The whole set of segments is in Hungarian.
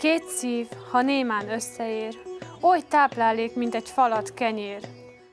Két szív, ha némán összeér, oly táplálék, mint egy falat kenyér.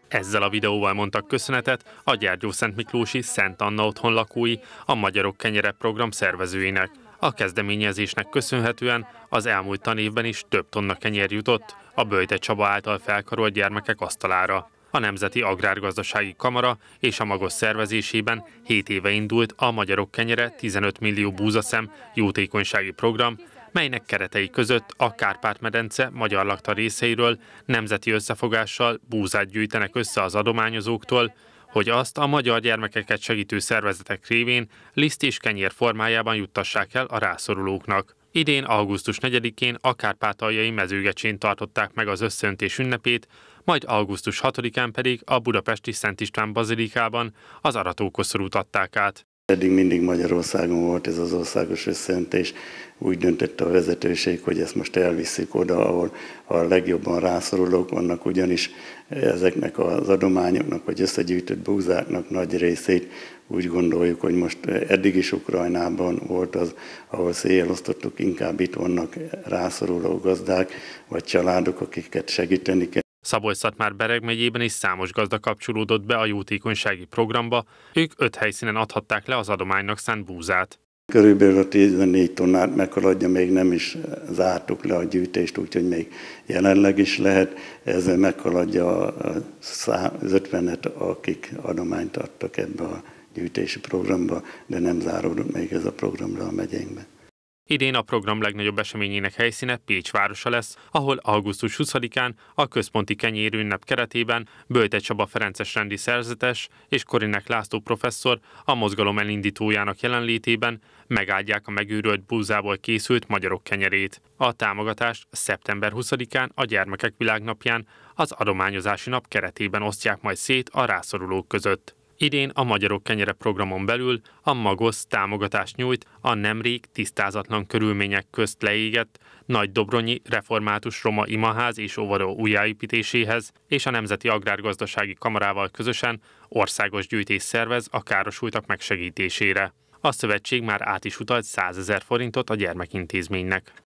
Ezzel a videóval mondtak köszönetet a Gyárgyó Szent Miklósi Szent Anna otthon lakói, a Magyarok Kenyere program szervezőinek. A kezdeményezésnek köszönhetően az elmúlt tanévben is több tonna kenyér jutott a Böjte Csaba által felkarolt gyermekek asztalára. A Nemzeti Agrárgazdasági Kamara és a Magos szervezésében 7 éve indult a Magyarok Kenyere 15 millió búzaszem jótékonysági program, melynek keretei között a Kárpát-medence magyar lakta részeiről nemzeti összefogással búzát gyűjtenek össze az adományozóktól, hogy azt a magyar gyermekeket segítő szervezetek révén liszt és kenyér formájában juttassák el a rászorulóknak. Idén augusztus 4-én a Kárpátaljai mezőgecsén tartották meg az összöntés ünnepét, majd augusztus 6-án pedig a budapesti Szent István Bazilikában az aratókoszorút adták át. Eddig mindig Magyarországon volt ez az országos összentés, úgy döntött a vezetőség, hogy ezt most elviszik oda, ahol a legjobban rászorulók vannak, ugyanis ezeknek az adományoknak, vagy összegyűjtött búzáknak nagy részét úgy gondoljuk, hogy most eddig is Ukrajnában volt az, ahol szélosztottuk, inkább itt vannak rászoruló gazdák, vagy családok, akiket segíteni kell szabolcs már Bereg megyében is számos gazda kapcsolódott be a jótékonysági programba, ők öt helyszínen adhatták le az adománynak szánt búzát. Körülbelül a 14 tonnát meghaladja, még nem is eh, zártuk le a gyűjtést, úgyhogy még jelenleg is lehet. Ezzel meghaladja az 50-et, akik adományt adtak ebbe a gyűjtési programba, de nem záródott még ez a programra a megyénkben. Idén a program legnagyobb eseményének helyszíne Pécs városa lesz, ahol augusztus 20-án a központi kenyérünnep keretében Bölte Csaba Ferences rendi szerzetes és Korinek László professzor a mozgalom elindítójának jelenlétében megáldják a megőrölt búzából készült magyarok kenyerét. A támogatást szeptember 20-án a Gyermekek Világnapján az adományozási nap keretében osztják majd szét a rászorulók között. Idén a Magyarok Kenyere programon belül a Magosz támogatást nyújt a nemrég tisztázatlan körülmények közt leégett Nagy Dobronyi Református Roma Imaház és Óvaró újjáépítéséhez, és a Nemzeti Agrárgazdasági Kamarával közösen országos gyűjtés szervez a károsultak megsegítésére. A szövetség már át is utalt 100 ezer forintot a gyermekintézménynek.